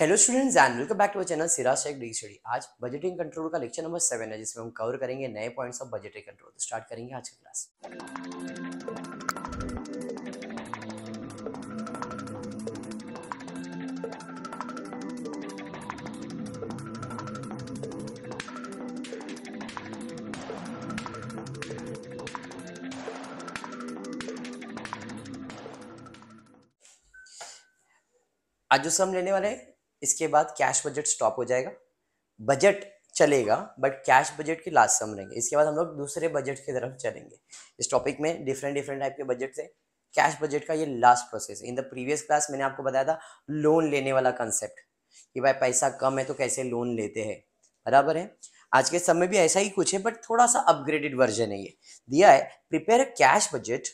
Hello students and welcome back to channel Sira Sheikh D study आज budgeting control का lecture number seven है जिसमें हम कवर करेंगे नए points of budgeting control start करेंगे आज की क्लास आज जो सम लेने वाले हैं इसके बाद कैश बजट स्टॉप हो जाएगा बजट चलेगा बट कैश बजट की लास्ट सम रहेंगे इसके बाद हम लोग दूसरे बजट की तरफ चलेंगे इस टॉपिक में डिफरेंट डिफरेंट टाइप के बजट थे कैश बजट का ये last process in the previous class मैंने आपको बताया था लोन लेने वाला कंसेप्ट कि भाई पैसा कम है तो कैसे लोन लेते हैं बराबर है आज के समय भी ऐसा ही कुछ है बट थोड़ा सा अपग्रेडेड वर्जन है ये दिया है prepare a cash budget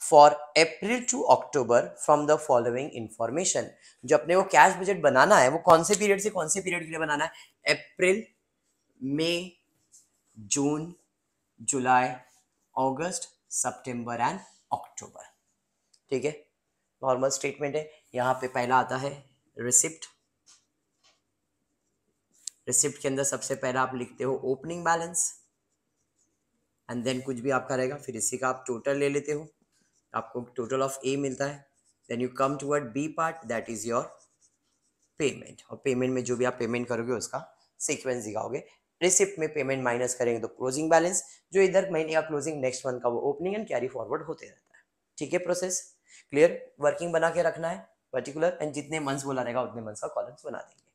for April to October from the following information जो अपने को कैश बजट बनाना है वो कौन से पीरियड से कौन से पीरियड के लिए बनाना है अप्रैल मई जून जुलाई अगस्त सितंबर एंड अक्टूबर ठीक है नॉर्मल स्टेटमेंट है यहाँ पे पहला आता है रिसिप्ट रिसिप्ट के अंदर सबसे पहला आप लिखते हो ओपनिंग बैलेंस एंड देन कुछ भी आपका रहेगा फिर इसी का आप टोटल ले लेते हो आपको टोटल ऑफ ए मिलता है then you come to B part that is your payment और पेमेंट में जो भी आप पेमेंट करोगे उसका सिक्वेंस दिखाओगे रिसिप्ट में पेमेंट माइनस करेंगे तो क्लोजिंग बैलेंस जो इधर महीने का क्लोजिंग नेक्स्ट मंथ का वो ओपनिंग एंड कैरी फॉरवर्ड होते रहता है ठीक है प्रोसेस क्लियर वर्किंग बना के रखना है पर्टिकुलर एंड जितने मंथ्स बोला रहेगा उतने मंथ्स का कॉलम्स बना देंगे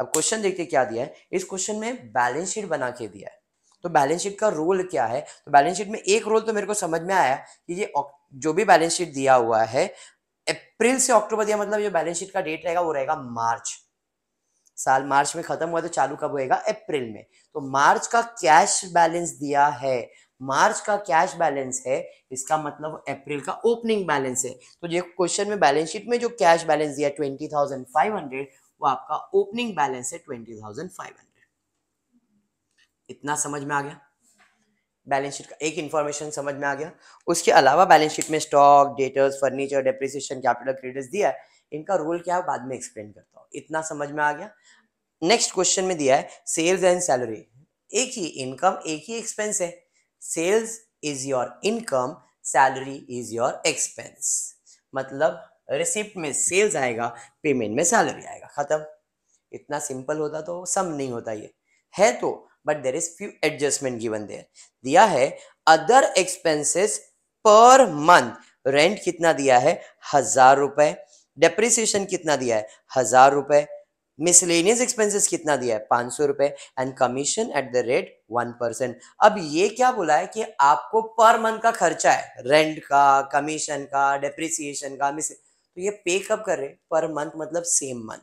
अब क्वेश्चन देखिए क्या दिया है इस क्वेश्चन में बैलेंस शीट बना के दिया है तो बैलेंस शीट का रोल क्या है तो बैलेंस शीट में एक रोल तो मेरे को समझ में आया कि ये जो भी बैलेंस शीट दिया हुआ है अप्रैल से अक्टूबर दिया मतलब जो बैलेंस शीट का डेट रहेगा वो रहेगा मार्च साल मार्च में खत्म हुआ तो चालू कब होएगा अप्रैल में तो मार्च का कैश बैलेंस दिया है मार्च का कैश बैलेंस है इसका मतलब अप्रैल का ओपनिंग बैलेंस है तो ये क्वेश्चन में बैलेंस शीट में जो कैश बैलेंस दिया ट्वेंटी थाउजेंड फाइव हंड्रेड वो आपका ओपनिंग बैलेंस है ट्वेंटी थाउजेंड फाइव हंड्रेड इतना समझ में आ गया बैलेंस शीट का एक इन्फॉर्मेशन समझ में आ गया उसके अलावा बैलेंस शीट में stock debtors furniture depreciation capital credits दिया है इनका रोल क्या है बाद में एक्सप्लेन करता हूँ इतना समझ में आ गया नेक्स्ट क्वेश्चन में दिया है सेल्स एंड सैलरी एक ही इनकम एक ही एक्सपेंस है sales is your income salary is your expense मतलब रिसिप्ट में सेल्स आएगा पेमेंट में सैलरी आएगा खत्म इतना सिंपल होता तो सम नहीं होता ये है तो but there is few adjustment given there दिया है other expenses per month rent कितना दिया है हजार रुपए डेप्रिसिएशन कितना दिया है हजार रुपए मिसलेनियस एक्सपेंसेस कितना दिया है पांच सौ रुपए and commission at the rate one percent अब ये क्या बोला है कि आपको पर मंथ का खर्चा है रेंट का कमीशन का डेप्रिसिएशन का मिस तो ये पे कब कर रहे पर मंथ मतलब सेम मंथ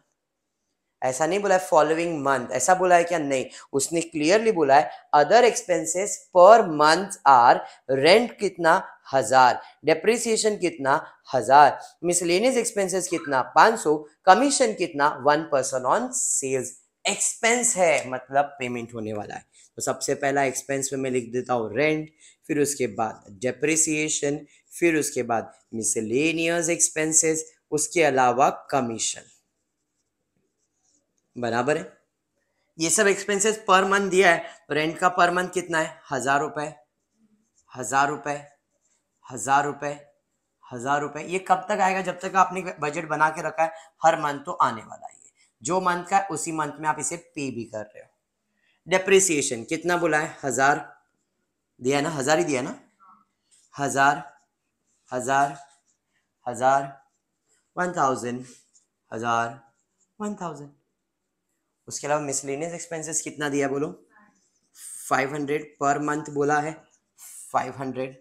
ऐसा नहीं बोला है फॉलोइंग मंथ ऐसा बोला है क्या नहीं उसने क्लियरली बोला है other expenses per month are rent कितना हजार डेप्रिसिएशन कितना हजार मिसलेनियस एक्सपेंसेस कितना सौ कमीशन कितना one percent on sales expense है मतलब पेमेंट होने वाला है तो सबसे पहला एक्सपेंस में मैं लिख देता हूँ रेंट फिर उसके बाद डेप्रिसिएशन फिर उसके बाद मिसलेनियस एक्सपेंसेस उसके अलावा कमीशन बराबर है ये सब एक्सपेंसेस पर मंथ दिया है रेंट तो का पर मंथ कितना है हजार रुपये हजार रुपये हजार रुपये हजार रुपये ये कब तक आएगा जब तक आपने बजट बना के रखा है हर मंथ तो आने वाला है जो मंथ का है उसी मंथ में आप इसे पे भी कर रहे हो डेप्रिसिएशन कितना बोला है हजार दिया ना हजार ही दिया ना हजार हजार हजार वन थाउजेंड हजार वन थाउजेंड उसके अलावा मिसलिनियस एक्सपेंसेस कितना दिया बोलो फाइव हंड्रेड पर मंथ बोला है five hundred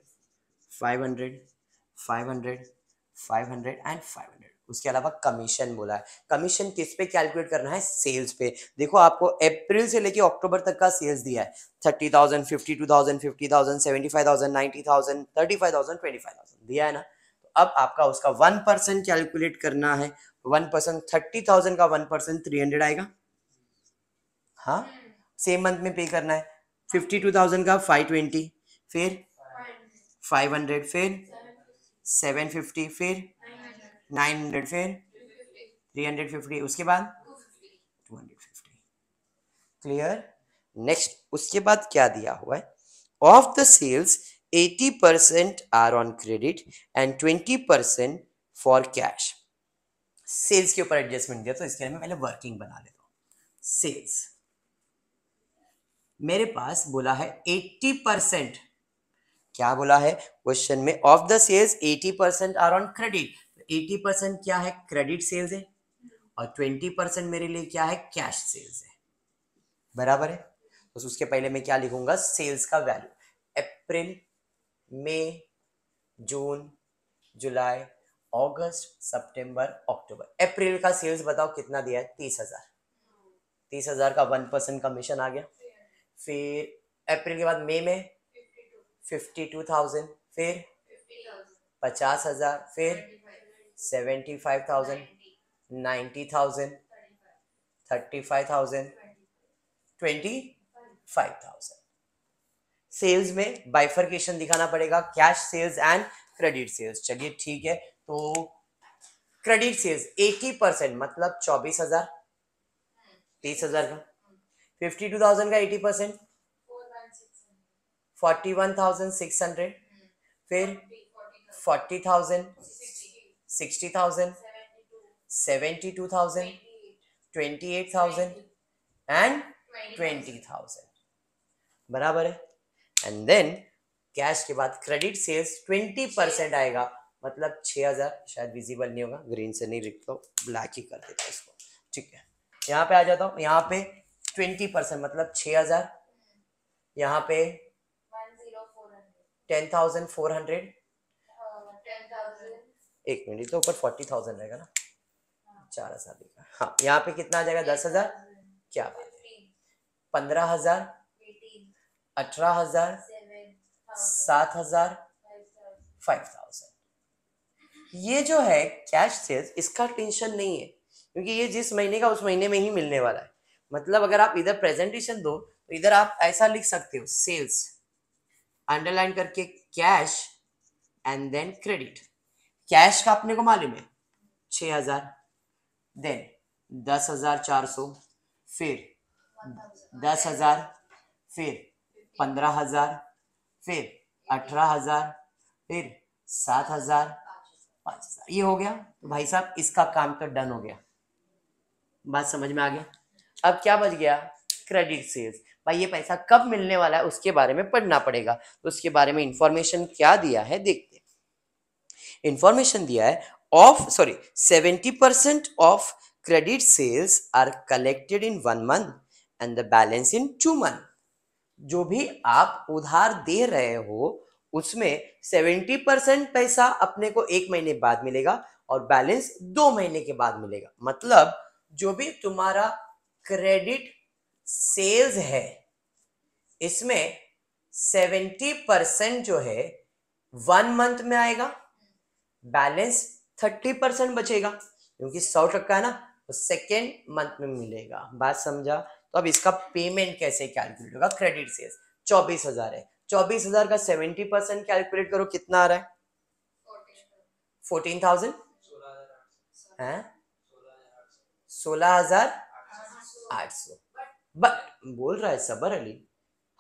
five hundred five hundred five hundred and five hundred उसके अलावा कमीशन बोला है कमीशन किस पे कैलकुलेट करना है सेल्स पे देखो आपको अप्रैल से लेके अक्टूबर तक का सेल्स दिया है thirty thousand fifty two thousand fifty thousand seventy five thousand ninety thousand thirty five thousand twenty five thousand दिया है ना तो अब आपका उसका वन परसेंट कैलकुलेट करना है वन परसेंट थर्टी थाउजेंड का वन परसेंट थ्री हंड्रेड आएगा हाँ सेम मंथ में पे करना है फिफ्टी टू थाउजेंड का फाइव ट्वेंटी फिर फाइव हंड्रेड फिर सेवन फिफ्टी फिर नाइन हंड्रेड फिर थ्री हंड्रेड फिफ्टी उसके बाद two hundred fifty clear next उसके बाद क्या दिया हुआ है of the sales eighty percent are on credit and twenty percent for cash sales के ऊपर एडजस्टमेंट दिया तो इसके लिए मैं पहले वर्किंग बना लेता हूँ सेल्स मेरे पास बोला है एट्टी परसेंट क्या बोला है क्वेश्चन में of the sales eighty percent are on credit eighty percent क्या है क्रेडिट सेल्स है और ट्वेंटी परसेंट मेरे लिए क्या है कैश सेल्स है बराबर है तो उसके पहले मैं क्या लिखूंगा सेल्स का वैल्यू अप्रैल मई जून जुलाई अगस्त सितंबर अक्टूबर अप्रैल का सेल्स बताओ कितना दिया है तीस हजार तीस हजार का वन परसेंट कमीशन आ गया फिर अप्रैल के बाद मई में फिफ्टी टू थाउजेंड फिर पचास हजार फिर seventy five thousand ninety thousand thirty five thousand twenty five thousand sales में बाइफर्केशन दिखाना पड़ेगा cash sales and credit sales चलिए ठीक है तो क्रेडिट सेल्स एटी परसेंट मतलब चौबीस हजार तीस हजार का फिफ्टी टू थाउजेंड का eighty percent forty one thousand six hundred फिर forty thousand sixty thousand seventy two thousand twenty eight thousand and twenty thousand बराबर है एंड देन कैश के बाद क्रेडिट सेल्स ट्वेंटी परसेंट आएगा मतलब छः हज़ार शायद विजिबल नहीं होगा ग्रीन से नहीं लिखता ब्लैक ही कर देता इसको ठीक है यहाँ पे आ जाता हूँ यहाँ पे ट्वेंटी परसेंट मतलब छ हज़ार यहाँ पे टेन थाउजेंड फोर हंड्रेड एक मिनट तो ऊपर फोर्टी थाउजेंड रहेगा ना चार हज़ार देखा हाँ यहाँ पे कितना आ जाएगा दस हज़ार क्या बात है पंद्रह हज़ार अठारह हज़ार सात हज़ार फाइव थाउजेंड ये जो है कैश सेल्स इसका टेंशन नहीं है क्योंकि ये जिस महीने का उस महीने में ही मिलने वाला है मतलब अगर आप इधर प्रेजेंटेशन दो तो इधर आप ऐसा लिख सकते हो सेल्स अंडरलाइन करके cash and then credit cash का अपने को मालूम है छ हजार देन दस हजार चार सौ फिर दस हजार फिर पंद्रह हजार फिर अठारह हजार फिर सात हजार पाँच हजार ये हो गया तो भाई साहब इसका काम तो डन हो गया बात समझ में आ गया अब क्या बच गया क्रेडिट सेल्स भाई ये पैसा कब मिलने वाला है उसके बारे में पढ़ना पड़ेगा तो उसके बारे में इंफॉर्मेशन क्या दिया है देखते इंफॉर्मेशन दिया है of sorry seventy percent of credit sales are collected in one month and the balance in two month जो भी आप उधार दे रहे हो उसमें सेवेंटी परसेंट पैसा अपने को एक महीने बाद मिलेगा और बैलेंस दो महीने के बाद मिलेगा मतलब जो भी तुम्हारा क्रेडिट सेल्स है इसमें सेवेंटी परसेंट जो है वन मंथ में आएगा बैलेंस थर्टी परसेंट बचेगा क्योंकि सौ टक्का है ना तो सेकेंड मंथ में मिलेगा बात समझा तो अब इसका पेमेंट कैसे कैलकुलेट होगा क्रेडिट सेल्स चौबीस हजार है चौबीस हजार का सेवेंटी परसेंट कैलकुलेट करो कितना आ रहा है फोर्टीन थाउजेंड सोलह हजार आठ सौ बट बोल रहा है सबर अली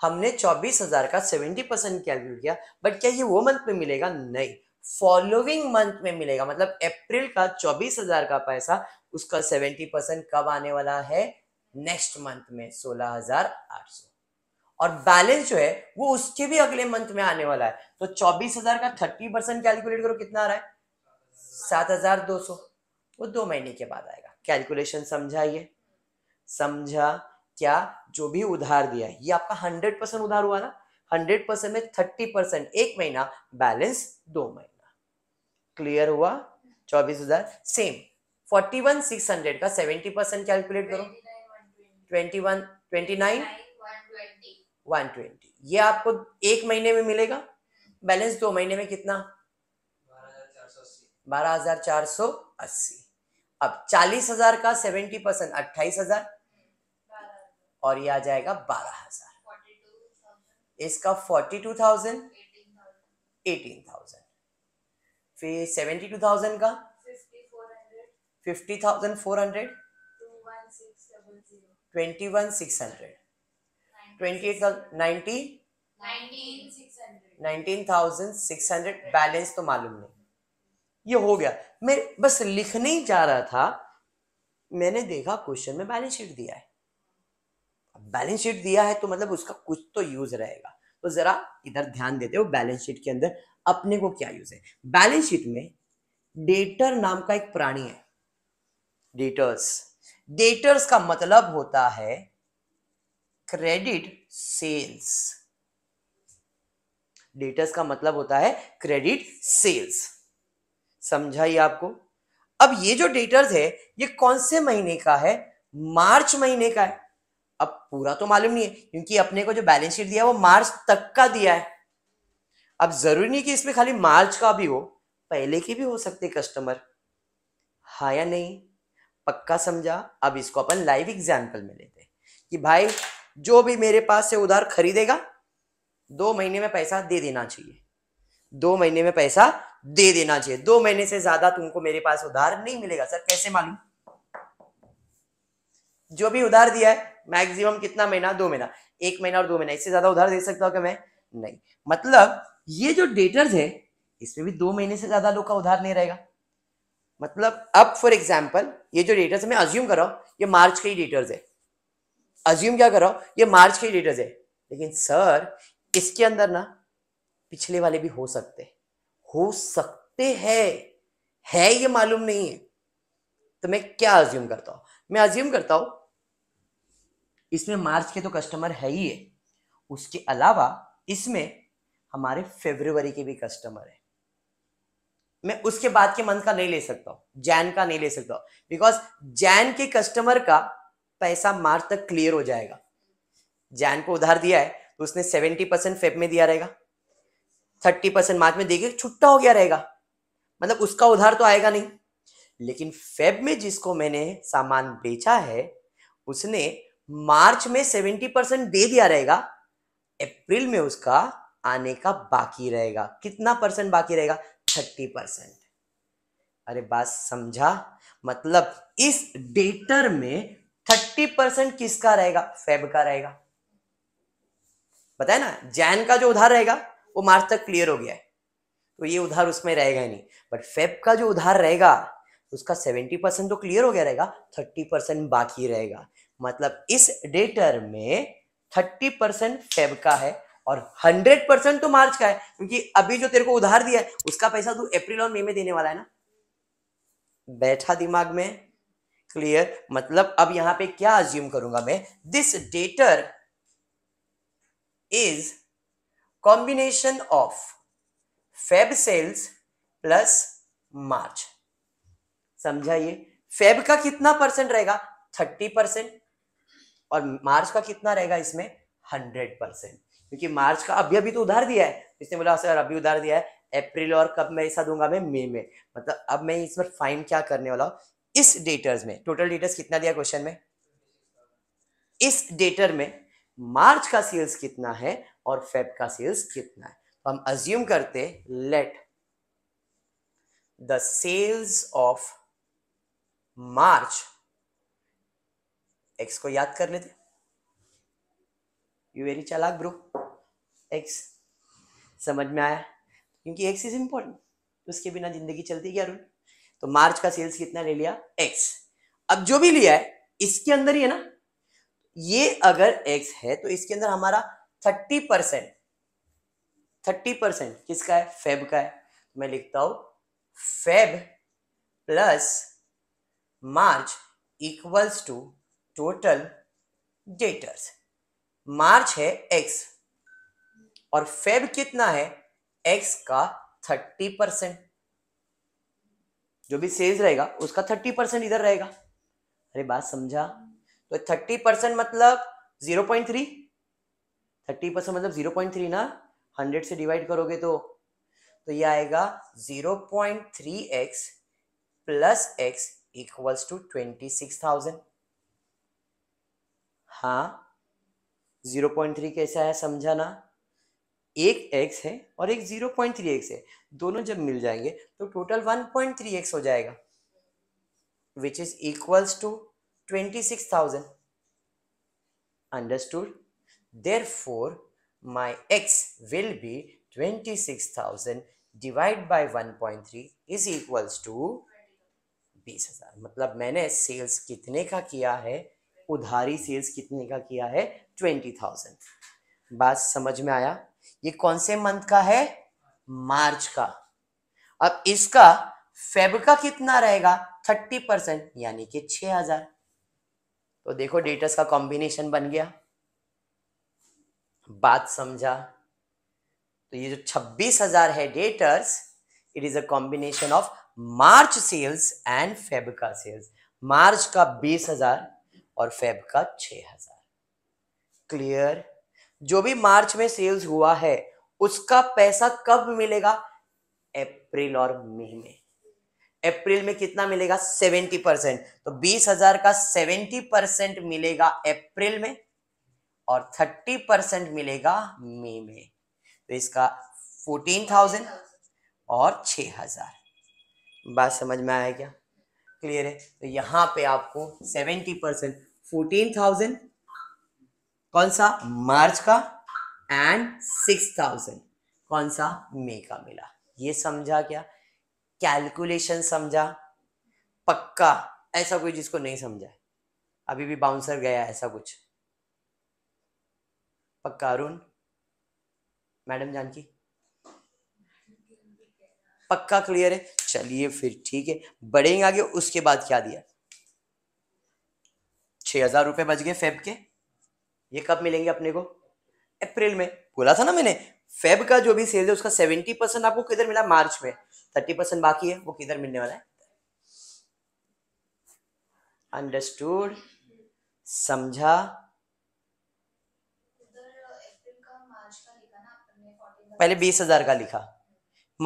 हमने चौबीस हजार का सेवेंटी परसेंट कैलकुलेट किया बट क्या ये वो मंथ में मिलेगा नहीं फॉलोइंग मंथ में मिलेगा मतलब अप्रैल का चौबीस हजार का पैसा उसका सेवेंटी परसेंट कब आने वाला है नेक्स्ट मंथ में सोलह हजार आठ सौ और बैलेंस जो है वो उसके भी अगले मंथ में आने वाला है तो चौबीस हजार का थर्टी परसेंट कैलकुलेट करो कितना आ रहा है सात हजार दो सौ वो दो महीने के बाद आएगा कैलकुलेशन समझाइए समझा क्या जो भी उधार दिया ये आपका हंड्रेड परसेंट उधार हुआ ना हंड्रेड परसेंट में थर्टी परसेंट एक महीना बैलेंस दो महीना क्लियर हुआ चौबीस हजार same forty one six hundred का सेवेंटी परसेंट कैलकुलेट करो twenty one twenty nine one twenty ये आपको एक महीने में मिलेगा बैलेंस दो महीने में कितना बारह हजार चार सौ अस्सी अब चालीस हजार का सेवेंटी परसेंट अट्ठाईस हजार और ये आ जाएगा बारह हजार इसका forty two thousand eighteen thousand फिर सेवेंटी टू थाउजेंड का fifty thousand four hundred twenty one six hundred twenty eight nineteen thousand six hundred balance तो मालूम नहीं ये हो गया मैं बस लिखने ही जा रहा था मैंने देखा क्वेश्चन में बैलेंस शीट दिया है बैलेंस शीट दिया है तो मतलब उसका कुछ तो यूज रहेगा तो जरा इधर ध्यान देते हो बैलेंस शीट के अंदर अपने को क्या यूज है बैलेंस शीट में डेटर नाम का एक प्राणी है डेटर्स डेटर्स का मतलब होता है क्रेडिट सेल्स डेटर्स का मतलब होता है क्रेडिट सेल्स समझाइए आपको अब ये जो डेटर्स है ये कौन से महीने का है मार्च महीने का है अब पूरा तो मालूम नहीं है क्योंकि अपने को जो बैलेंस शीट दिया वो मार्च तक का दिया है अब जरूरी नहीं कि इसमें खाली मार्च का भी हो पहले की भी हो सकते कस्टमर हाँ या नहीं पक्का समझा अब इसको अपन लाइव एग्जाम्पल में लेते हैं कि भाई जो भी मेरे पास से उधार खरीदेगा दो महीने में पैसा दे देना चाहिए दो महीने में पैसा दे देना चाहिए दो महीने से ज्यादा तुमको मेरे पास उधार नहीं मिलेगा सर कैसे मालूम जो भी उधार दिया है मैक्सिमम कितना महीना दो महीना एक महीना और दो महीना इससे ज्यादा उधार दे सकता हूँ क्या मैं नहीं मतलब ये जो डेटर्स है इसमें भी दो महीने से ज्यादा लोग का उधार नहीं रहेगा मतलब अब फॉर एग्जाम्पल ये जो डेटर्स मैं अज्यूम कर रहा हूँ ये मार्च के ही डेटर्स है अज्यूम क्या करो ये मार्च के ही डेटर्स है लेकिन सर इसके अंदर ना पिछले वाले भी हो सकते हो सकते हैं है ये मालूम नहीं है तो मैं क्या अज्यूम करता हूँ मैं अज्यूम करता हूँ इसमें मार्च के तो कस्टमर है ही है उसके अलावा इसमें हमारे फेब्रुवरी के भी कस्टमर है मैं उसके बाद के मंथ का नहीं ले सकता हूं जैन का नहीं ले सकता बिकॉज जैन के कस्टमर का पैसा मार्च तक क्लियर हो जाएगा जैन को उधार दिया है तो उसने सेवेंटी परसेंट फेब में दिया रहेगा थर्टी परसेंट मार्च में देखे छुट्टा हो गया रहेगा मतलब उसका उधार तो आएगा नहीं लेकिन फेब में जिसको मैंने सामान बेचा है उसने मार्च में सेवेंटी परसेंट दे दिया रहेगा अप्रैल में उसका आने का बाकी रहेगा कितना परसेंट बाकी रहेगा थर्टी परसेंट अरे बात समझा मतलब इस डेटर में थर्टी परसेंट किसका रहेगा फेब का रहेगा बताए ना जैन का जो उधार रहेगा वो मार्च तक क्लियर हो गया है तो ये उधार उसमें रहेगा ही नहीं बट फेब का जो उधार रहेगा उसका सेवेंटी परसेंट तो क्लियर हो गया रहेगा थर्टी परसेंट बाकी रहेगा मतलब इस डेटर में थर्टी परसेंट फेब का है और हंड्रेड परसेंट तो मार्च का है क्योंकि अभी जो तेरे को उधार दिया है उसका पैसा तू अप्रैल और मई में, में देने वाला है ना बैठा दिमाग में क्लियर मतलब अब यहां पे क्या अज्यूम करूंगा मैं this debtor is combination of Feb sales plus March समझाइए फेब का कितना परसेंट रहेगा थर्टी परसेंट और मार्च का कितना रहेगा इसमें हंड्रेड परसेंट क्योंकि मार्च का अभी अभी तो उधार दिया है इसने बोला सर अभी उधार दिया है अप्रैल और कब मैं ऐसा दूंगा मैं मई में मतलब अब मैं इस पर फाइन क्या करने वाला हूँ इस डेटर्स में टोटल डेटर्स कितना दिया क्वेश्चन में इस डेटर में मार्च का सेल्स कितना है और फेब का सेल्स कितना है तो हम अज्यूम करते let the sales of March X को याद कर लेते यू वेरी चालाक ब्रो एक्स समझ में आया क्योंकि एक्स इज इम्पोर्टेंट उसके बिना जिंदगी चलती क्या अरुण तो मार्च का सेल्स कितना ले लिया एक्स अब जो भी लिया है इसके अंदर ही है ना ये अगर एक्स है तो इसके अंदर हमारा थर्टी परसेंट थर्टी परसेंट किसका है फेब का है तो मैं लिखता हूं Feb plus March equals to total debtors March है एक्स और फेब कितना है एक्स का थर्टी परसेंट जो भी सेल्स रहेगा उसका थर्टी परसेंट इधर रहेगा अरे बात समझा तो थर्टी परसेंट मतलब zero point three thirty percent मतलब जीरो पॉइंट थ्री ना हंड्रेड से डिवाइड करोगे तो तो ये आएगा zero point three X plus X equals to twenty six thousand हाँ जीरो पॉइंट थ्री कैसा है समझाना एक एक्स है और एक जीरो पॉइंट थ्री एक्स है दोनों जब मिल जाएंगे तो total one point three X हो जाएगा which is equals to twenty six thousand understood there four my x will be 26,000 divide by 1.3 is equals to बीस हजार मतलब मैंने सेल्स कितने का किया है उधारी सेल्स कितने का किया है ट्वेंटी थाउजेंड बात समझ में आया ये कौन से मंथ का है मार्च का अब इसका फेब का कितना रहेगा थर्टी परसेंट यानी कि छह हजार तो देखो डेटस का कॉम्बिनेशन बन गया बात समझा तो ये जो छब्बीस हजार है debtors it is a combination of March sales and Feb का सेल्स मार्च का बीस हजार और फेब का छः हजार क्लियर जो भी मार्च में सेल्स हुआ है उसका पैसा कब मिलेगा अप्रैल और मई में अप्रैल में कितना मिलेगा सेवेंटी परसेंट तो बीस हजार का सेवेंटी परसेंट मिलेगा अप्रैल में और थर्टी परसेंट मिलेगा मई में तो इसका फोर्टीन थाउजेंड और छ हजार बात समझ में आया क्या क्लियर है तो यहां पे आपको सेवेंटी परसेंट फोर्टीन थाउजेंड कौन सा मार्च का एंड सिक्स थाउजेंड कौन सा मे का मिला ये समझा क्या कैलकुलेशन समझा पक्का ऐसा कोई जिसको नहीं समझा अभी भी बाउंसर गया ऐसा कुछ पक्का अरुण मैडम जानकी पक्का क्लियर है चलिए फिर ठीक है बढ़ेंगे आगे उसके बाद क्या दिया छः हज़ार रुपये बच गए फेब के ये कब मिलेंगे अपने को अप्रैल में बोला था ना मैंने फेब का जो भी सेल्स है उसका सेवेंटी परसेंट आपको किधर मिला मार्च में थर्टी परसेंट बाकी है वो किधर मिलने वाला है अंडरस्टूड समझा पहले बीस हजार का लिखा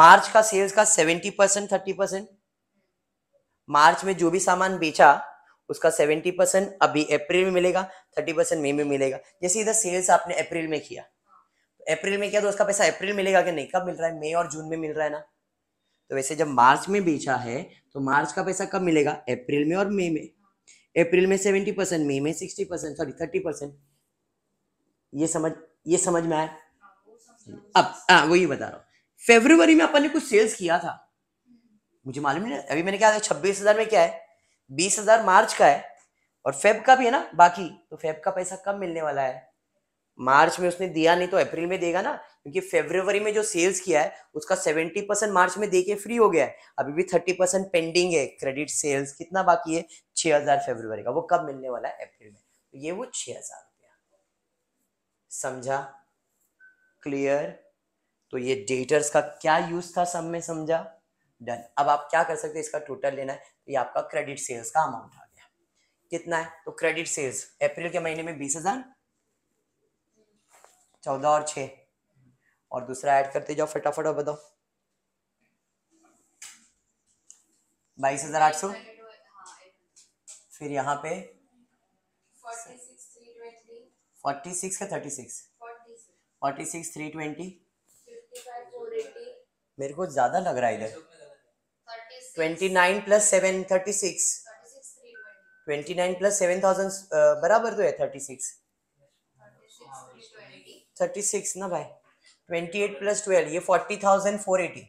मार्च का सेल्स का seventy percent thirty percent March में जो भी सामान बेचा उसका सेवेंटी परसेंट अभी अप्रैल में मिलेगा थर्टी परसेंट मई में मिलेगा जैसे इधर सेल्स आपने अप्रैल में किया तो अप्रैल में किया तो उसका पैसा अप्रैल मिलेगा कि नहीं कब मिल रहा है मई और जून में मिल रहा है ना तो वैसे जब मार्च में बेचा है तो मार्च का पैसा कब मिलेगा अप्रैल में और मई में अप्रैल में सेवेंटी परसेंट मई में sixty percent sorry thirty percent ये समझ ये समझ में आया अब हाँ वही बता रहा हूँ फेब्रुवरी में अपन ने कुछ सेल्स किया था मुझे मालूम नहीं अभी मैंने क्या छब्बीस हजार में क्या है बीस हजार मार्च का है और फेब का भी है ना बाकी तो फेब का पैसा कब मिलने वाला है मार्च में उसने दिया नहीं तो अप्रैल में देगा ना क्योंकि फेब्रवरी में जो सेल्स किया है उसका सेवेंटी परसेंट मार्च में देके फ्री हो गया है अभी भी थर्टी परसेंट पेंडिंग है क्रेडिट सेल्स कितना बाकी है छह हजार फेब्रवरी का वो कब मिलने वाला है अप्रैल में तो ये वो छह हजार रुपया समझा क्लियर तो ये डेटर्स का क्या यूज था सब में समझा डन अब आप क्या कर सकते हैं इसका टोटल लेना है तो ये आपका क्रेडिट सेल्स का अमाउंट आ गया कितना है तो क्रेडिट सेल्स अप्रैल के महीने में बीस हजार चौदह और छ और दूसरा ऐड करते जाओ फटाफट और बताओ बाईस हजार आठ सौ फिर यहाँ पे फोर्टी सिक्स का thirty six forty six three twenty मेरे को ज़्यादा लग रहा है इधर twenty nine plus seven thirty six twenty बराबर तो है थर्टी सिक्स थर्टी सिक्स ना भाई ट्वेंटी एट प्लस ट्वेल्व ये फोर्टी थाउजेंड फोर एटी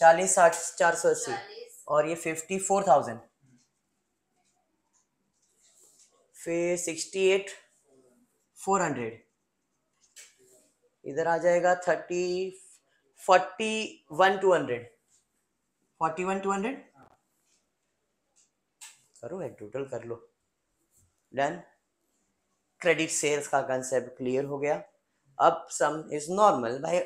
चालीस साठ चार सौ अस्सी और ये फिफ्टी फोर थाउजेंड फिर सिक्सटी एट फोर हंड्रेड इधर आ जाएगा thirty forty one two hundred करो है टोटल कर लो डन क्रेडिट सेल्स का कंसेप्ट क्लियर हो गया अब सम इज नॉर्मल भाई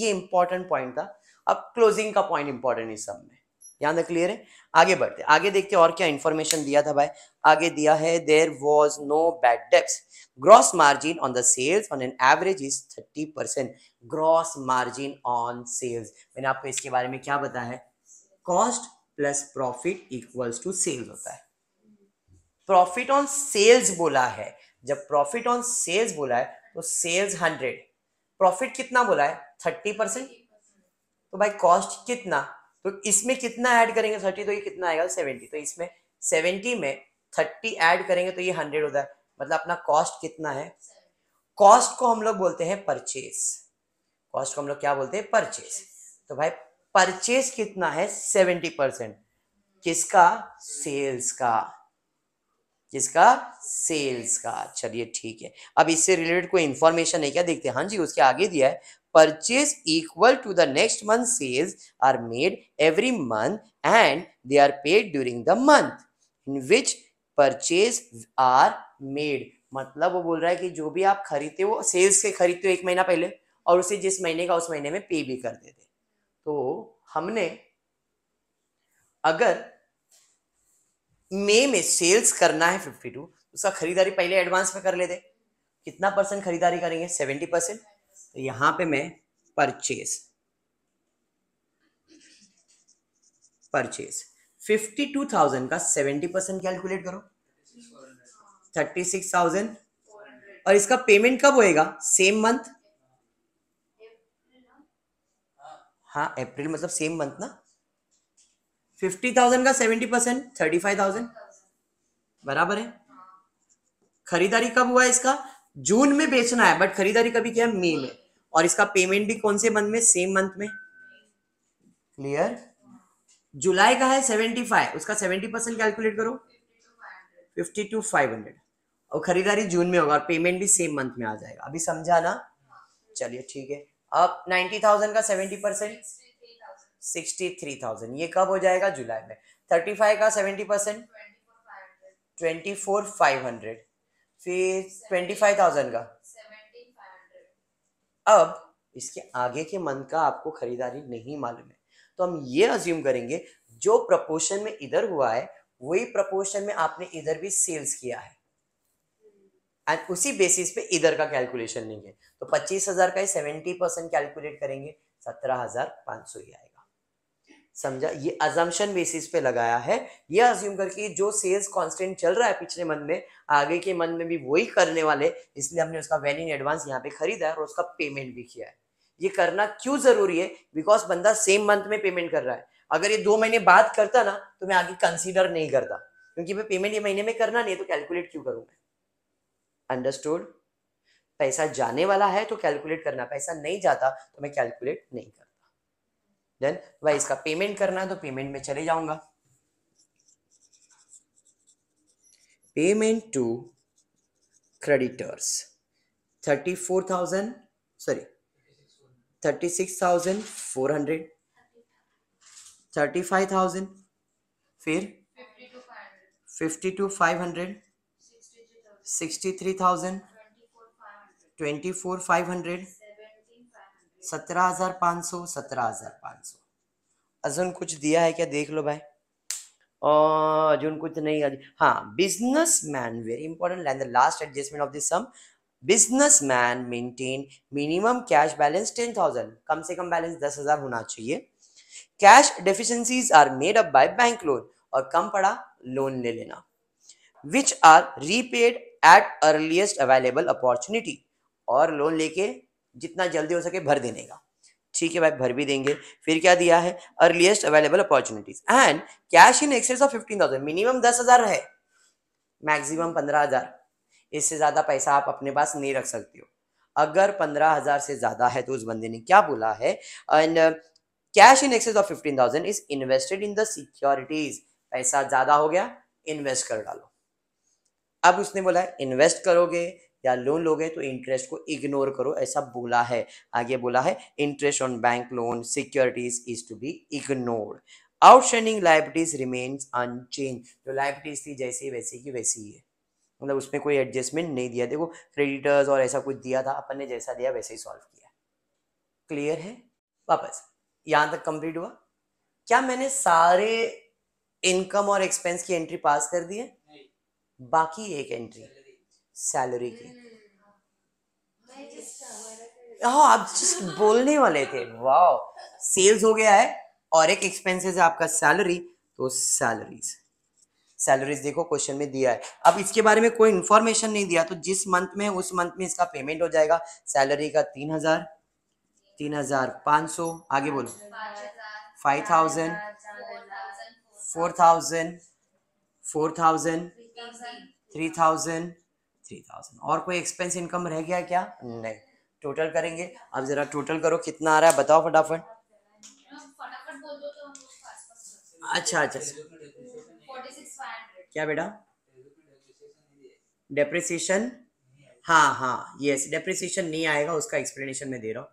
ये इंपॉर्टेंट पॉइंट था अब क्लोजिंग का पॉइंट इंपॉर्टेंट है सब में यहां तक क्लियर है आगे बढ़ते आगे देखते और क्या इंफॉर्मेशन दिया था भाई आगे दिया है there was no bad debts gross margin on the sales on an average is thirty percent gross margin on sales मैंने आपको इसके बारे में क्या बताया है cost plus profit equals to sales होता है प्रॉफिट ऑन सेल्स बोला है जब प्रॉफिट ऑन सेल्स बोला है तो सेल्स हंड्रेड प्रॉफिट कितना बोला है थर्टी परसेंट तो भाई कॉस्ट कितना तो इसमें कितना ऐड करेंगे थर्टी तो ये कितना आएगा सेवेंटी तो इसमें सेवेंटी में थर्टी ऐड करेंगे तो ये हंड्रेड होता है मतलब अपना कॉस्ट कितना है कॉस्ट को हम लोग बोलते हैं परचेज कॉस्ट को हम लोग क्या बोलते हैं परचेज तो भाई परचेज कितना है सेवेंटी परसेंट किसका सेल्स का किसका सेल्स का चलिए ठीक है अब इससे रिलेटेड कोई इंफॉर्मेशन है क्या देखते हैं हाँ जी उसके आगे दिया है purchase equal to the next month sales are made every month and they are paid during the month in which purchase are made मतलब वो बोल रहा है कि जो भी आप खरीदते हो सेल्स के खरीदते हो एक महीना पहले और उसे जिस महीने का उस महीने में पे भी कर देते तो हमने अगर मई में सेल्स करना है 52 तो उसका खरीदारी पहले एडवांस में कर लेते कितना परसेंट खरीदारी करेंगे 70 परसेंट तो यहां पे मैं purchase purchase fifty two thousand का सेवेंटी परसेंट कैलकुलेट करो थर्टी सिक्स थाउजेंड और इसका पेमेंट कब होएगा सेम मंथ हाँ अप्रैल मतलब सेम मंथ ना फिफ्टी थाउजेंड का seventy percent thirty five thousand बराबर है खरीदारी कब हुआ इसका जून में बेचना है बट खरीदारी कभी किया मई में और इसका पेमेंट भी कौन से मंथ में सेम मंथ में क्लियर जुलाई का है सेवेंटी फाइव उसका सेवेंटी परसेंट कैलकुलेट करो फिफ्टी टू फाइव हंड्रेड और खरीदारी जून में होगा और पेमेंट भी सेम मंथ में आ जाएगा अभी समझा ना चलिए ठीक है अब नाइन्टी थाउजेंड का seventy percent sixty three thousand ये कब हो जाएगा जुलाई में थर्टी फाइव का seventy percent twenty four five hundred फिर ट्वेंटी फाइव थाउजेंड का अब इसके आगे के मंथ का आपको खरीदारी नहीं मालूम है तो हम ये अज्यूम करेंगे जो प्रपोर्शन में इधर हुआ है वही प्रपोर्शन में आपने इधर भी सेल्स किया है एंड उसी बेसिस पे इधर का कैलकुलेशन लेंगे तो पच्चीस हजार का ही सेवेंटी परसेंट कैलकुलेट करेंगे सत्रह हजार पांच सौ ही आएगा समझा ये अजम्पन बेसिस पे लगाया है ये अज्यूम करके जो सेल्स कांस्टेंट चल रहा है पिछले मंथ में आगे के मंथ में भी वही करने वाले इसलिए हमने उसका वैन इन एडवांस यहाँ पे खरीदा है और उसका पेमेंट भी किया है ये करना क्यों जरूरी है बिकॉज बंदा सेम मंथ में पेमेंट कर रहा है अगर ये दो महीने बाद करता ना तो मैं आगे कंसिडर नहीं करता क्योंकि मैं पेमेंट ये महीने में करना नहीं है तो कैलकुलेट क्यों करूँ मैं अंडरस्टूड पैसा जाने वाला है तो कैलकुलेट करना पैसा नहीं जाता तो मैं कैलकुलेट नहीं करता देन भाई इसका पेमेंट करना है तो पेमेंट में चले जाऊंगा payment to creditors thirty four thousand sorry thirty six thousand four hundred thirty five thousand फिर fifty two five hundred sixty three thousand twenty four five hundred सत्रह हजार पाँच सौ सत्रह हजार पाँच सौ अजून कुछ दिया है क्या देख लो भाई और अजून कुछ नहीं हाँ businessman very important land the last adjustment of this sum businessman maintain minimum cash balance ten thousand कम से कम बैलेंस दस हजार होना चाहिए cash deficiencies are made up by bank loan और कम पड़ा लोन ले लेना which are repaid at earliest available opportunity और लोन लेके जितना जल्दी हो सके भर देने का ठीक है भाई भर भी देंगे फिर क्या दिया है earliest available opportunities and cash in excess of fifteen thousand minimum दस हजार है मैक्सिमम पंद्रह हजार इससे ज्यादा पैसा आप अपने पास नहीं रख सकते हो अगर पंद्रह हजार से ज्यादा है तो उस बंदे ने क्या बोला है and cash in excess of fifteen thousand is invested in the securities पैसा ज्यादा हो गया इन्वेस्ट कर डालो अब उसने बोला इन्वेस्ट करोगे या लोन लोगे तो इंटरेस्ट को इग्नोर करो ऐसा बोला है आगे बोला है interest on bank loan securities is to be ignored outstanding liabilities remains unchanged जो लाइबिलिटीज थी जैसी वैसी की वैसी है मतलब उसमें कोई एडजस्टमेंट नहीं दिया देखो क्रेडिटर्स और ऐसा कुछ दिया था अपन ने जैसा दिया वैसे ही सॉल्व किया क्लियर है वापस यहाँ तक कंप्लीट हुआ क्या मैंने सारे इनकम और एक्सपेंस की एंट्री पास कर दी है बाकी एक एंट्री सैलरी की हाँ आप जस्ट बोलने वाले थे वाह सेल्स हो गया है और एक एक्सपेंसेस है आपका सैलरी तो सैलरीज सैलरीज देखो क्वेश्चन में दिया है अब इसके बारे में कोई इंफॉर्मेशन नहीं दिया तो जिस मंथ में उस मंथ में इसका पेमेंट हो जाएगा सैलरी का तीन हजार तीन हजार पाँच सौ आगे बोलो five thousand four thousand four thousand three thousand three thousand और कोई एक्सपेंस इनकम रह गया क्या नहीं टोटल करेंगे अब जरा टोटल करो कितना आ रहा है बताओ फटाफट अच्छा अच्छा क्या बेटा डेप्रिसिएशन हाँ हाँ यस डेप्रिसिएशन नहीं आएगा उसका एक्सप्लेनेशन मैं दे रहा हूँ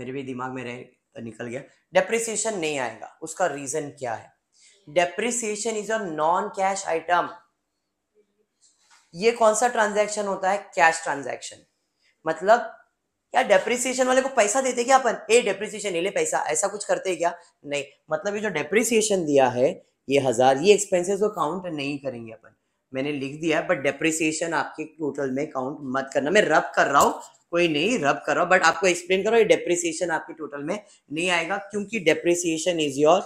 मेरे भी दिमाग में रह निकल गया डेप्रिसिएशन नहीं आएगा उसका रीजन क्या है depreciation is a non cash item ये कौन सा ट्रांजैक्शन होता है कैश ट्रांजैक्शन मतलब क्या डेप्रिसिएशन वाले को पैसा देते क्या अपन ए डेप्रिसिएशन ले पैसा ऐसा कुछ करते क्या नहीं मतलब ये जो डेप्रिसिएशन दिया है ये हजार ये एक्सपेंसेस को काउंट नहीं करेंगे अपन मैंने लिख दिया है बट डेप्रिसिएशन आपके टोटल में काउंट मत करना मैं रब कर रहा हूँ कोई नहीं रब कर रहा हूँ बट आपको एक्सप्लेन करो ये डेप्रिसिएशन आपके टोटल में नहीं आएगा क्योंकि depreciation is your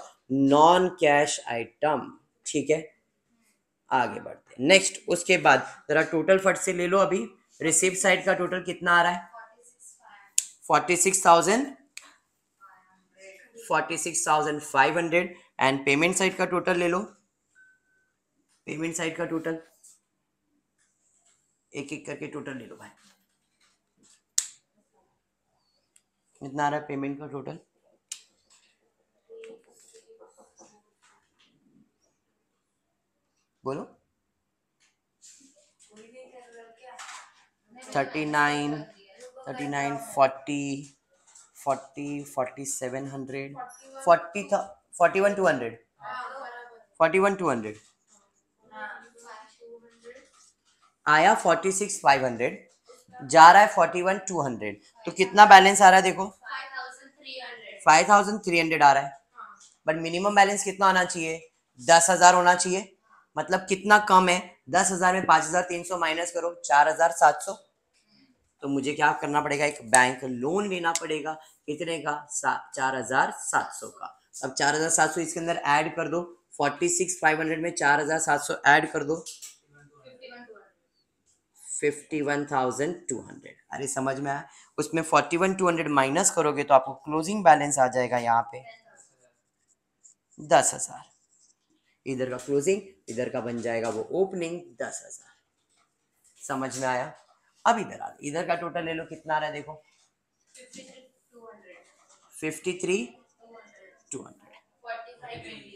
non cash item ठीक है आगे बढ़ते नेक्स्ट उसके बाद जरा टोटल फट से ले लो अभी रिसीव साइड का टोटल कितना आ रहा है forty six thousand forty six thousand five hundred and payment side का टोटल ले लो पेमेंट साइड का टोटल एक एक करके टोटल ले लो भाई कितना आ रहा है पेमेंट का टोटल बोलो thirty nine thirty nine forty forty forty seven hundred forty था forty one two hundred forty one two hundred आया फोर्टी सिक्स फाइव हंड्रेड जा रहा है फोर्टी वन टू हंड्रेड तो कितना बैलेंस आ रहा है देखो फाइव थाउजेंड थ्री हंड्रेड आ रहा है बट मिनिमम बैलेंस कितना आना चाहिए दस हजार होना चाहिए मतलब कितना कम है दस हजार में पाँच हजार तीन सौ माइनस करो चार हजार सात सौ तो मुझे क्या करना पड़ेगा एक बैंक लोन लेना पड़ेगा कितने का चार हजार सात सौ का अब चार हजार सात सौ इसके अंदर ऐड कर दो फोर्टी सिक्स फाइव हंड्रेड में चार हजार सात सौ ऐड कर दो fifty one thousand two hundred अरे समझ में आया उसमें forty one two hundred minus करोगे तो आपको क्लोजिंग बैलेंस आ जाएगा यहाँ पे दस हजार इधर का क्लोजिंग इधर का बन जाएगा वो ओपनिंग दस हजार समझ में आया अब इधर आ इधर का टोटल ले लो कितना आ रहा है देखो fifty three two hundred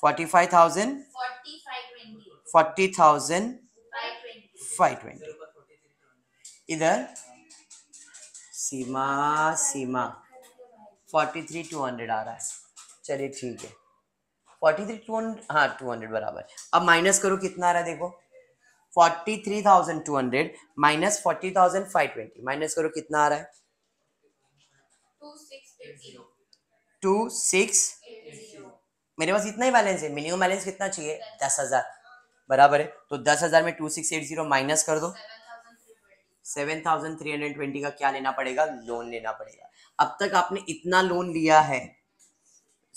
forty five thousand forty thousand five twenty इधर Seema Seema forty three two hundred आ रहा है चलिए ठीक है फोर्टी थ्री टू हंड्रेड हाँ टू हंड्रेड बराबर अब माइनस करो कितना आ रहा है देखो forty three thousand two hundred minus forty thousand five twenty minus करो कितना आ रहा है टू सिक्स मेरे पास इतना ही बैलेंस है मिनिमम बैलेंस कितना चाहिए दस हजार बराबर है तो दस हजार में two six eight zero minus कर दो seven thousand three hundred twenty का क्या लेना पड़ेगा लोन लेना पड़ेगा अब तक आपने इतना लोन लिया है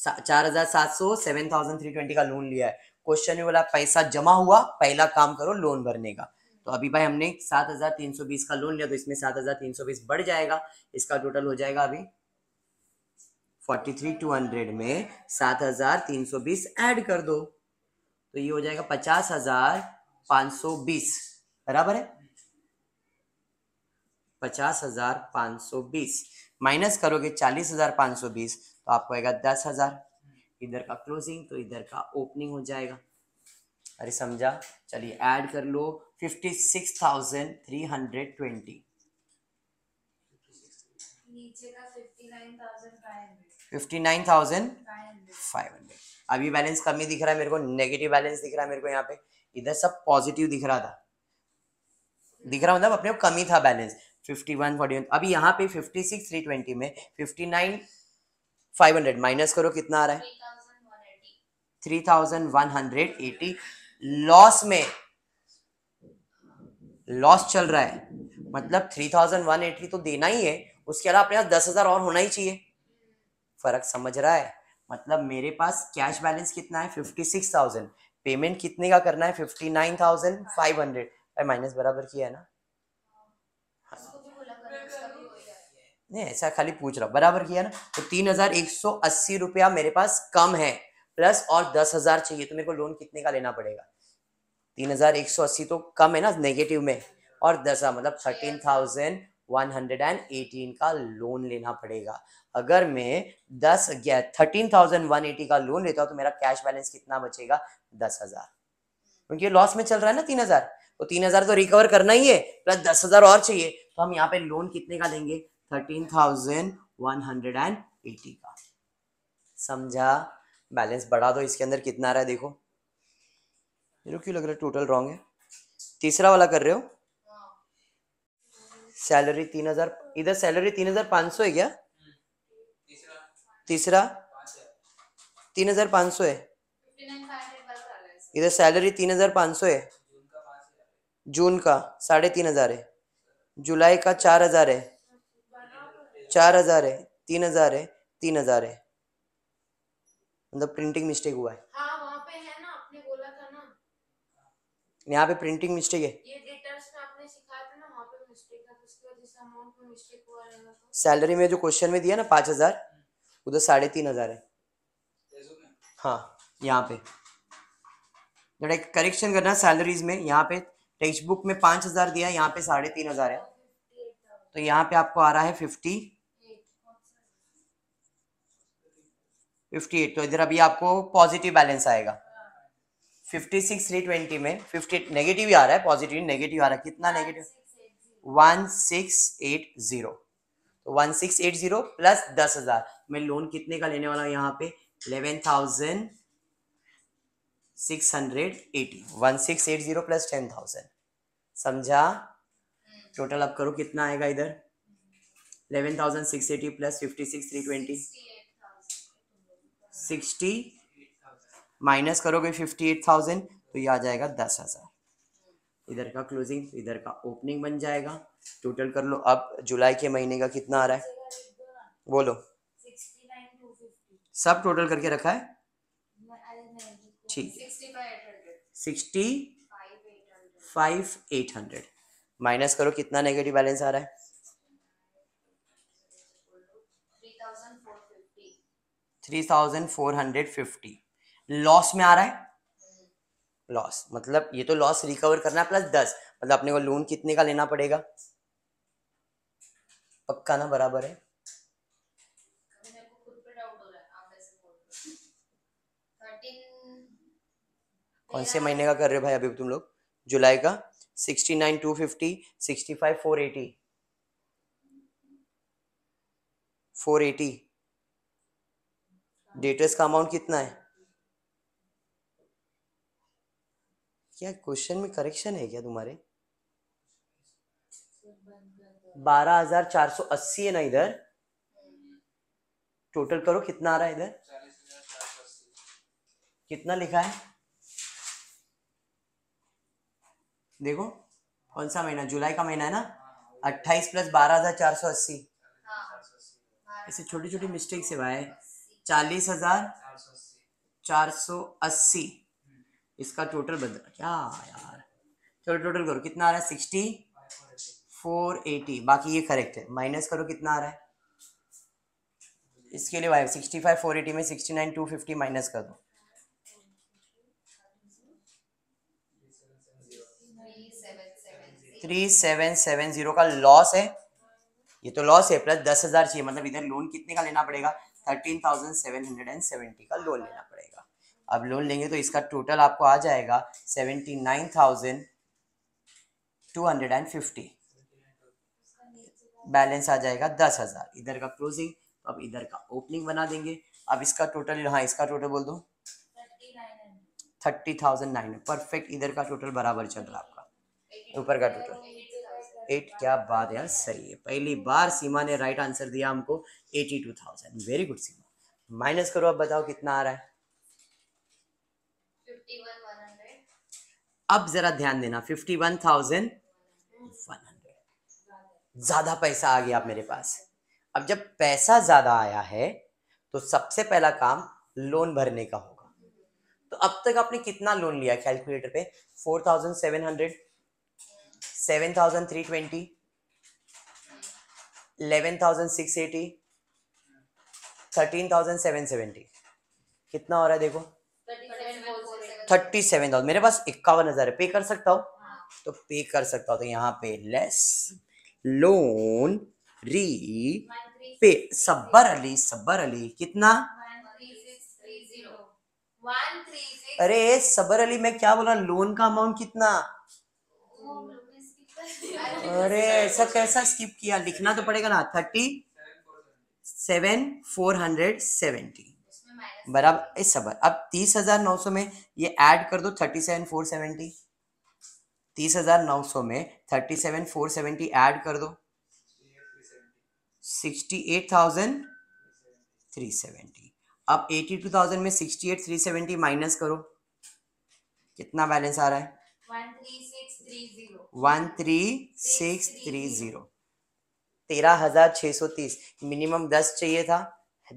चार हजार सात सौ सेवन थाउजेंड थ्री ट्वेंटी का लोन लिया है क्वेश्चन में बोला पैसा जमा हुआ पहला काम करो लोन भरने का तो अभी भाई हमने सात हजार तीन सौ बीस का लोन लिया तो इसमें सात हजार तीन सौ बीस बढ़ जाएगा इसका टोटल हो जाएगा अभी फोर्टी थ्री टू हंड्रेड में सात हजार तीन सौ बीस ऐड कर दो तो ये हो जाएगा पचास हजार पांच सौ बीस बराबर है पचास हजार पाँच सौ बीस माइनस करोगे चालीस हजार पाँच सौ बीस तो आपको आएगा दस हजार इधर का क्लोजिंग तो इधर का ओपनिंग हो जाएगा अरे समझा चलिए ऐड कर लो fifty six thousand three hundred twenty fifty nine thousand five hundred अभी बैलेंस कम ही दिख रहा है मेरे को नेगेटिव बैलेंस दिख रहा है मेरे को यहाँ पे इधर सब पॉजिटिव दिख रहा था दिख रहा मतलब अपने कम ही था बैलेंस फिफ्टी वन फोर्टी अभी यहाँ पे फिफ्टी सिक्स थ्री ट्वेंटी में fifty nine five hundred minus करो कितना आ रहा है three thousand one hundred eighty loss में लॉस चल रहा है मतलब थ्री थाउजेंड वन एटी तो देना ही है उसके अलावा अपने पास दस हजार और होना ही चाहिए फर्क समझ रहा है मतलब मेरे पास कैश बैलेंस कितना है फिफ्टी सिक्स थाउजेंड पेमेंट कितने का करना है fifty nine thousand five hundred minus बराबर किया है ना नहीं ऐसा खाली पूछ रहा बराबर किया ना तो तीन हजार एक सौ अस्सी रुपया मेरे पास कम है प्लस और दस हजार चाहिए तो मेरे को लोन कितने का लेना पड़ेगा तीन हजार एक सौ अस्सी तो कम है ना नेगेटिव में और दस मतलब thirteen thousand one hundred and eighteen का लोन लेना पड़ेगा अगर मैं दस थर्टीन थाउजेंड वन एटी का लोन लेता हूँ तो मेरा कैश बैलेंस कितना बचेगा दस हजार क्योंकि लॉस में चल रहा है ना तीन हजार तो तीन हजार तो रिकवर करना ही है प्लस दस हजार और चाहिए तो हम यहाँ पे लोन कितने का लेंगे thirteen thousand one hundred and eighty का समझा बैलेंस बढ़ा दो इसके अंदर कितना आ रहा है देखो मेरे क्यों लग रहा है टोटल रॉन्ग है तीसरा वाला कर रहे हो सैलरी तीन हजार इधर सैलरी तीन हजार पाँच सौ है क्या तीसरा तीन हजार पाँच सौ है इधर सैलरी तीन हजार पाँच सौ है जून का साढ़े तीन हजार है जुलाई का चार हजार है चार हजार है तीन हजार है तीन हजार है मतलब प्रिंटिंग मिस्टेक हुआ है हाँ, वहाँ पे है ना आपने बोला था ना यहाँ पे प्रिंटिंग मिस्टेक है ये में आपने सिखाया था ना वहाँ पे मिस्टेक था तो वजह से अमाउंट में मिस्टेक हुआ रहेगा सैलरी तो। में जो क्वेश्चन में दिया ना पाँच हजार उधर तो साढ़े तीन हजार है हाँ यहाँ पे जरा एक करेक्शन करना सैलरीज में यहाँ पे टेक्स्ट बुक में पाँच हजार दिया यहाँ पे साढ़े तीन हजार है तो यहाँ पे आपको आ रहा है फिफ्टी फिफ्टी एट तो इधर अभी आपको पॉजिटिव बैलेंस आएगा फिफ्टी सिक्स थ्री ट्वेंटी में फिफ्टी एट नेगेटिव ही आ रहा है पॉजिटिव नेगेटिव आ रहा है कितना negative one six eight zero तो one six eight zero plus दस हजार मैं लोन कितने का लेने वाला हूँ यहाँ पे eleven thousand six hundred eighty one six eight zero plus ten thousand समझा टोटल अब करो कितना आएगा इधर eleven thousand six eighty plus fifty six three twenty sixty minus करोगे फिफ्टी एट थाउजेंड तो ये आ जाएगा दस हज़ार इधर का क्लोजिंग इधर का ओपनिंग बन जाएगा टोटल कर लो अब जुलाई के महीने का कितना आ रहा है बोलो सब टोटल करके रखा है ठीक है sixty five eight hundred minus करो कितना नेगेटिव बैलेंस आ रहा है three thousand four hundred fifty loss में आ रहा है लॉस मतलब ये तो लॉस रिकवर करना है प्लस दस मतलब अपने को लोन कितने का लेना पड़ेगा पक्का ना बराबर है कौन से महीने का कर रहे हो भाई अभी तुम लोग जुलाई का sixty nine two fifty sixty five four eighty four eighty debtors का अमाउंट कितना है क्या क्वेश्चन में करेक्शन है क्या तुम्हारे बारह हजार चार सौ अस्सी है ना इधर टोटल करो कितना आ रहा है इधर कितना लिखा है देखो कौन सा महीना जुलाई का महीना है ना अट्ठाईस प्लस बारह हजार चार सौ अस्सी हाँ। ऐसे छोटी छोटी मिस्टेक्स है भाई चालीस हजार चार सौ अस्सी इसका टोटल बदला क्या यार चलो टोटल करो कितना आ रहा है सिक्सटी फोर एटी बाकी ये करेक्ट है माइनस करो कितना आ रहा है इसके लिए Y sixty five four eighty में sixty nine two fifty minus कर दो थ्री सेवन सेवन जीरो का लॉस है ये तो लॉस है प्लस दस हजार चाहिए मतलब इधर लोन कितने का लेना पड़ेगा thirteen thousand seven hundred and seventy का लोन लेना पड़ेगा अब लोन लेंगे तो इसका टोटल आपको आ जाएगा seventy nine thousand two hundred and fifty balance आ जाएगा दस हज़ार इधर का क्लोजिंग तो अब इधर का ओपनिंग बना देंगे अब इसका टोटल हाँ इसका टोटल बोल दो थर्टी थाउजेंड नाइन परफेक्ट इधर का टोटल बराबर चल रहा है आपका ऊपर का टोटल एट क्या बात यार सही है पहली बार सीमा ने राइट आंसर दिया हमको eighty two thousand very good Seema minus करो अब बताओ कितना आ रहा है 51, अब जरा ध्यान देना fifty one thousand one hundred ज्यादा पैसा आ गया आप मेरे पास अब जब पैसा ज्यादा आया है तो सबसे पहला काम लोन भरने का होगा तो अब तक आपने कितना लोन लिया कैलकुलेटर पे four thousand seven hundred seven thousand three twenty eleven thousand six eighty thirteen thousand seven seventy कितना हो रहा है देखो थर्टी सेवन थाउजेंड मेरे पास इक्यावन हजार है पे कर सकता हूँ हाँ। तो पे कर सकता हूँ तो यहाँ पे लेस लोन री पे सब्बर अली सब्बर अली कितना अरे सबर अली मैं क्या बोला लोन का अमाउंट कितना अरे ऐसा कैसा स्किप किया लिखना तो पड़ेगा ना thirty seven four hundred seventy बराबर इस सबर अब तीस हजार नौ सौ में ये ऐड कर दो थर्टी सेवन फोर सेवेंटी तीस हजार नौ सौ में thirty seven four seventy add कर दो sixty eight thousand three seventy अब एटी टू थाउजेंड में sixty eight three seventy minus करो कितना बैलेंस आ रहा है one three six three zero तेरह हजार छः सौ तीस मिनिमम दस चाहिए था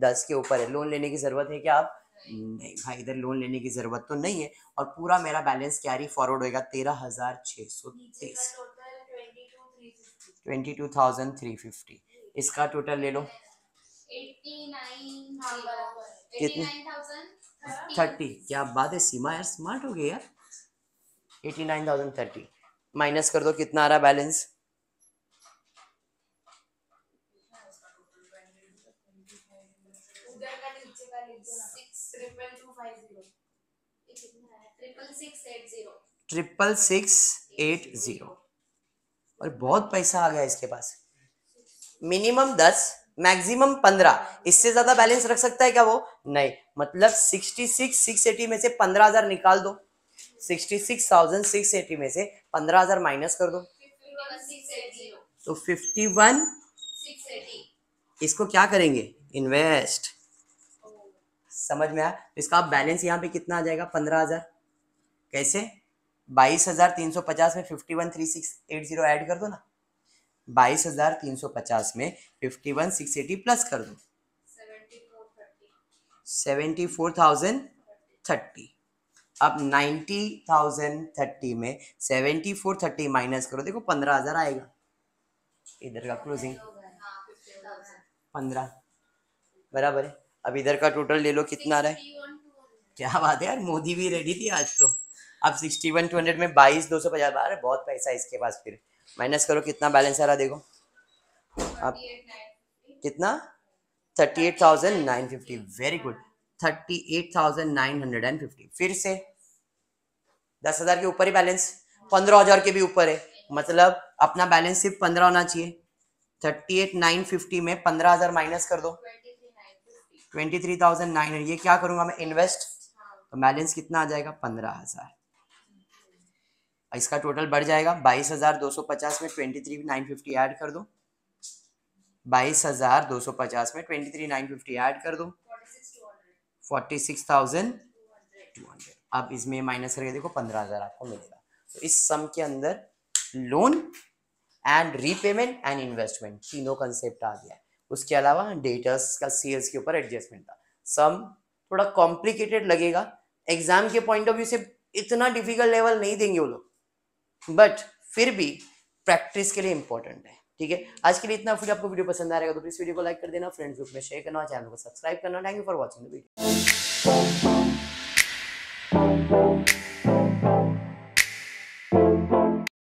दस के ऊपर है लोन लेने की ज़रूरत है क्या आप हम्म। नहीं भाई इधर लोन लेने की ज़रूरत तो नहीं है और पूरा मेरा बैलेंस कैरी फॉरवर्ड होगा तेरह हजार छः सौ तीस twenty two thousand three fifty इसका टोटल ले लो कितने थर्टी क्या बात है सीमा यार स्मार्ट हो गई यार eighty nine thousand thirty minus कर दो कितना आ रहा है balance triple six eight zero और बहुत पैसा आ गया इसके पास मिनिमम दस मैक्सिमम पंद्रह इससे ज्यादा बैलेंस रख सकता है क्या वो नहीं मतलब सिक्सटी सिक्स सिक्स एटी में से पंद्रह हजार निकाल दो सिक्सटी में से पंद्रह हजार माइनस कर दो तो फिफ्टी वन इसको क्या करेंगे इन्वेस्ट समझ में आया तो इसका बैलेंस यहाँ पे कितना आ जाएगा पंद्रह हजार कैसे बाईस हजार तीन सौ पचास में fifty one three six eight zero add कर दो ना बाईस हजार तीन सौ पचास में fifty one six eighty plus कर दो सेवेंटी फोर थाउजेंड थर्टी अब 90,030 में 7430 माइनस करो देखो 15,000 आएगा इधर का क्लोजिंग पंद्रह बराबर है अब इधर का टोटल ले लो कितना आ रहा है क्या बात है यार मोदी भी रेडी थी आज तो अब सिक्सटी वन टू हंड्रेड में बाईस दो सौ पचास बारह बहुत पैसा है इसके पास फिर माइनस करो कितना बैलेंस आ रहा देखो अब कितना thirty eight thousand nine fifty very good thirty eight thousand nine hundred and fifty फिर से दस हजार के ऊपर ही बैलेंस पंद्रह हजार के भी ऊपर है मतलब अपना बैलेंस सिर्फ पंद्रह होना चाहिए थर्टी एट नाइन फिफ्टी में पंद्रह हजार माइनस कर दो ट्वेंटी थ्री थाउजेंड नाइन ये क्या करूंगा मैं इन्वेस्ट तो बैलेंस कितना आ जाएगा पंद्रह हजार इसका टोटल बढ़ जाएगा बाईस हजार दो सौ पचास में twenty three nine fifty add कर दो बाईस हजार दो सौ पचास में twenty three nine fifty add कर दो forty six thousand two hundred अब इसमें माइनस करके देखो पंद्रह हज़ार आपको मिलेगा तो इस सम के अंदर loan and repayment and investment तीनों कंसेप्ट आ गया है उसके अलावा डेटर्स का सेल्स के ऊपर एडजस्टमेंट था सम थोड़ा कॉम्प्लिकेटेड लगेगा एग्जाम के पॉइंट ऑफ व्यू से इतना डिफिकल्ट लेवल नहीं देंगे वो लोग बट फिर भी प्रैक्टिस के लिए इंपॉर्टेंट है ठीक है आज के लिए इतना फिर आपको वीडियो पसंद आएगा तो प्लीज वीडियो को लाइक कर देना फ्रेंड्स ग्रुप में शेयर करना चैनल को सब्सक्राइब करना thank you for watching the video